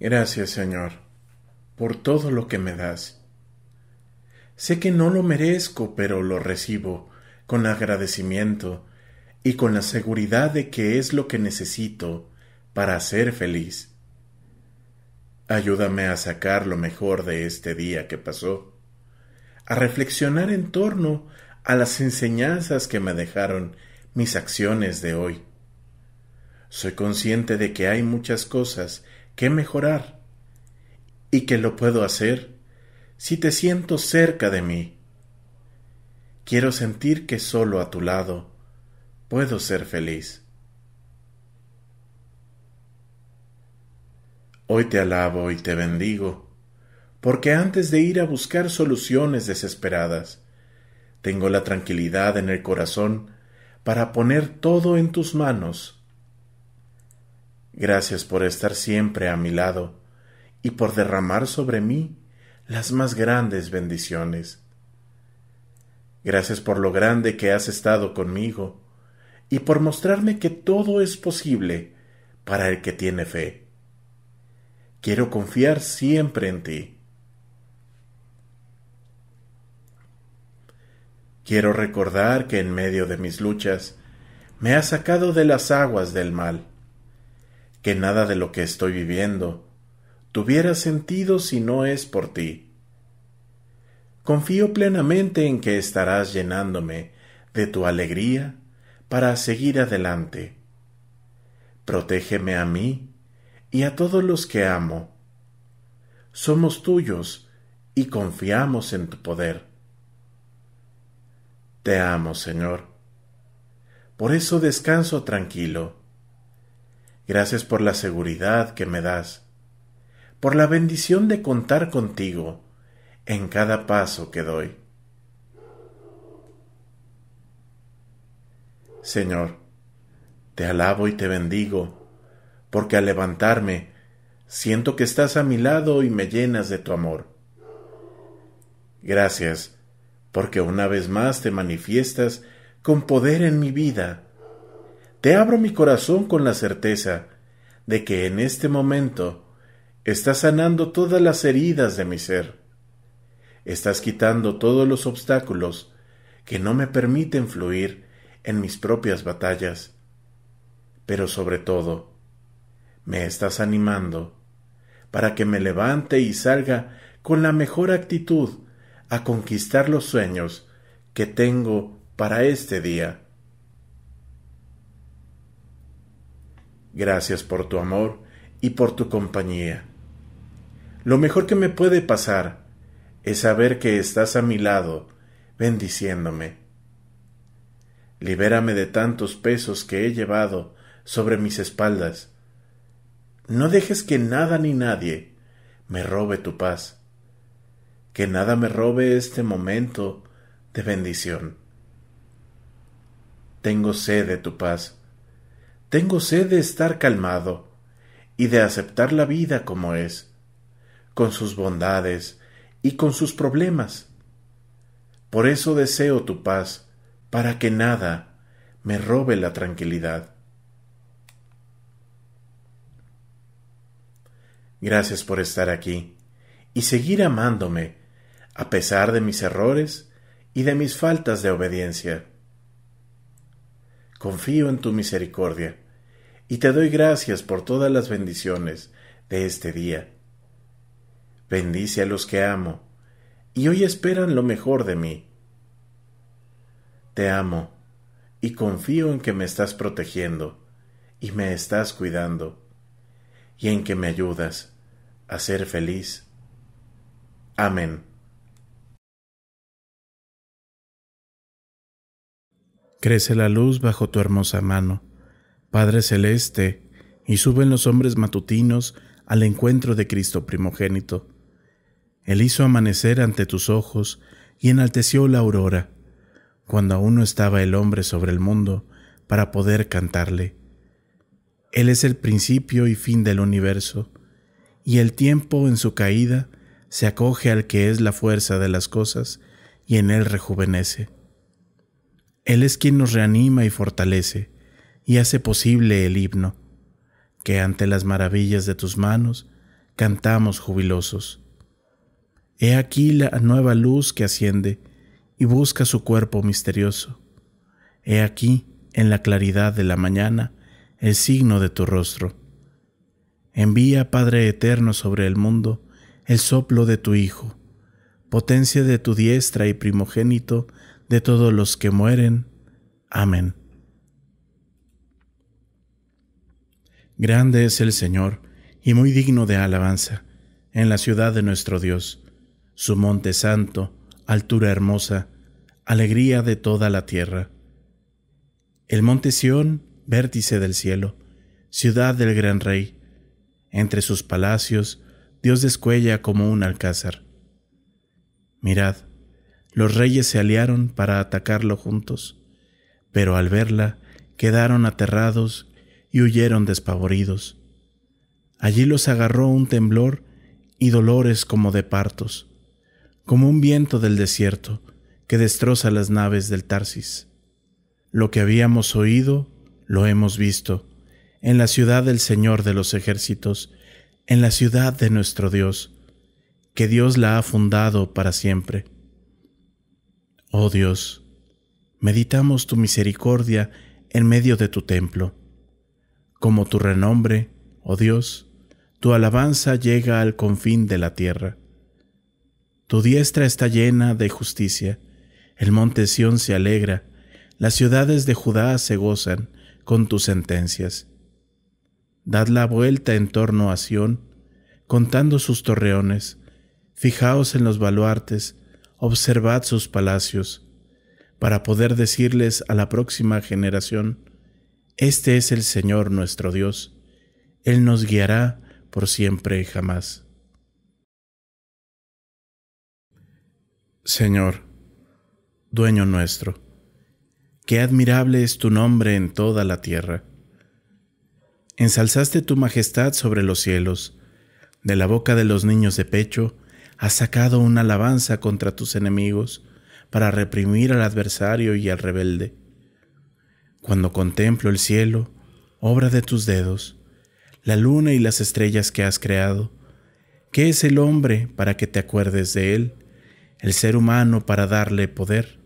Gracias, Señor, por todo lo que me das. Sé que no lo merezco, pero lo recibo con agradecimiento y con la seguridad de que es lo que necesito para ser feliz. Ayúdame a sacar lo mejor de este día que pasó, a reflexionar en torno a las enseñanzas que me dejaron mis acciones de hoy. Soy consciente de que hay muchas cosas que mejorar y que lo puedo hacer si te siento cerca de mí. Quiero sentir que solo a tu lado puedo ser feliz. Hoy te alabo y te bendigo, porque antes de ir a buscar soluciones desesperadas, tengo la tranquilidad en el corazón para poner todo en tus manos. Gracias por estar siempre a mi lado y por derramar sobre mí las más grandes bendiciones. Gracias por lo grande que has estado conmigo y por mostrarme que todo es posible para el que tiene fe. Quiero confiar siempre en ti. Quiero recordar que en medio de mis luchas me has sacado de las aguas del mal, que nada de lo que estoy viviendo tuviera sentido si no es por ti. Confío plenamente en que estarás llenándome de tu alegría para seguir adelante. Protégeme a mí y a todos los que amo. Somos tuyos y confiamos en tu poder. Te amo, Señor. Por eso descanso tranquilo. Gracias por la seguridad que me das, por la bendición de contar contigo en cada paso que doy. Señor, te alabo y te bendigo porque al levantarme siento que estás a mi lado y me llenas de tu amor. Gracias, porque una vez más te manifiestas con poder en mi vida. Te abro mi corazón con la certeza de que en este momento estás sanando todas las heridas de mi ser. Estás quitando todos los obstáculos que no me permiten fluir en mis propias batallas. Pero sobre todo, me estás animando para que me levante y salga con la mejor actitud a conquistar los sueños que tengo para este día. Gracias por tu amor y por tu compañía. Lo mejor que me puede pasar es saber que estás a mi lado, bendiciéndome. Libérame de tantos pesos que he llevado sobre mis espaldas no dejes que nada ni nadie me robe tu paz, que nada me robe este momento de bendición. Tengo sed de tu paz, tengo sed de estar calmado y de aceptar la vida como es, con sus bondades y con sus problemas. Por eso deseo tu paz, para que nada me robe la tranquilidad. Gracias por estar aquí y seguir amándome, a pesar de mis errores y de mis faltas de obediencia. Confío en tu misericordia y te doy gracias por todas las bendiciones de este día. Bendice a los que amo y hoy esperan lo mejor de mí. Te amo y confío en que me estás protegiendo y me estás cuidando y en que me ayudas ser feliz. Amén. Crece la luz bajo tu hermosa mano, Padre Celeste, y suben los hombres matutinos al encuentro de Cristo primogénito. Él hizo amanecer ante tus ojos y enalteció la aurora, cuando aún no estaba el hombre sobre el mundo para poder cantarle. Él es el principio y fin del universo y el tiempo en su caída se acoge al que es la fuerza de las cosas y en él rejuvenece. Él es quien nos reanima y fortalece y hace posible el himno, que ante las maravillas de tus manos cantamos jubilosos. He aquí la nueva luz que asciende y busca su cuerpo misterioso. He aquí, en la claridad de la mañana, el signo de tu rostro. Envía, Padre eterno, sobre el mundo el soplo de tu Hijo, potencia de tu diestra y primogénito de todos los que mueren. Amén. Grande es el Señor y muy digno de alabanza en la ciudad de nuestro Dios, su monte santo, altura hermosa, alegría de toda la tierra. El monte Sión, vértice del cielo, ciudad del gran rey, entre sus palacios, Dios descuella como un alcázar. Mirad, los reyes se aliaron para atacarlo juntos, pero al verla quedaron aterrados y huyeron despavoridos. Allí los agarró un temblor y dolores como de partos, como un viento del desierto que destroza las naves del Tarsis. Lo que habíamos oído, lo hemos visto, en la ciudad del Señor de los ejércitos, en la ciudad de nuestro Dios, que Dios la ha fundado para siempre. Oh Dios, meditamos tu misericordia en medio de tu templo. Como tu renombre, oh Dios, tu alabanza llega al confín de la tierra. Tu diestra está llena de justicia, el monte Sión se alegra, las ciudades de Judá se gozan con tus sentencias. Dad la vuelta en torno a Sión, contando sus torreones, fijaos en los baluartes, observad sus palacios, para poder decirles a la próxima generación, Este es el Señor nuestro Dios, Él nos guiará por siempre y jamás. Señor, dueño nuestro, qué admirable es tu nombre en toda la tierra Ensalzaste tu majestad sobre los cielos. De la boca de los niños de pecho has sacado una alabanza contra tus enemigos para reprimir al adversario y al rebelde. Cuando contemplo el cielo, obra de tus dedos, la luna y las estrellas que has creado, ¿qué es el hombre para que te acuerdes de él? El ser humano para darle poder.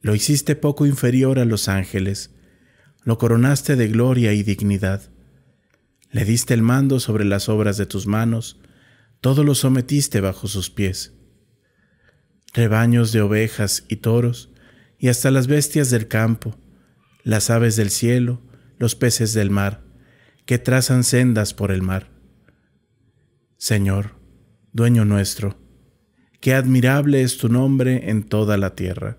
Lo hiciste poco inferior a los ángeles, lo coronaste de gloria y dignidad. Le diste el mando sobre las obras de tus manos, todo lo sometiste bajo sus pies. Rebaños de ovejas y toros, y hasta las bestias del campo, las aves del cielo, los peces del mar, que trazan sendas por el mar. Señor, dueño nuestro, qué admirable es tu nombre en toda la tierra.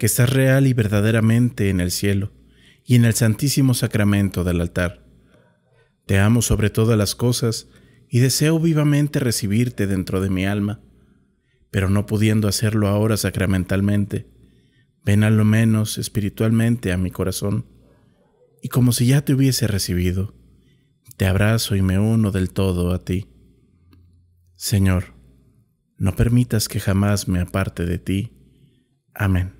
que estás real y verdaderamente en el cielo y en el santísimo sacramento del altar. Te amo sobre todas las cosas y deseo vivamente recibirte dentro de mi alma, pero no pudiendo hacerlo ahora sacramentalmente, ven a lo menos espiritualmente a mi corazón, y como si ya te hubiese recibido, te abrazo y me uno del todo a ti. Señor, no permitas que jamás me aparte de ti. Amén.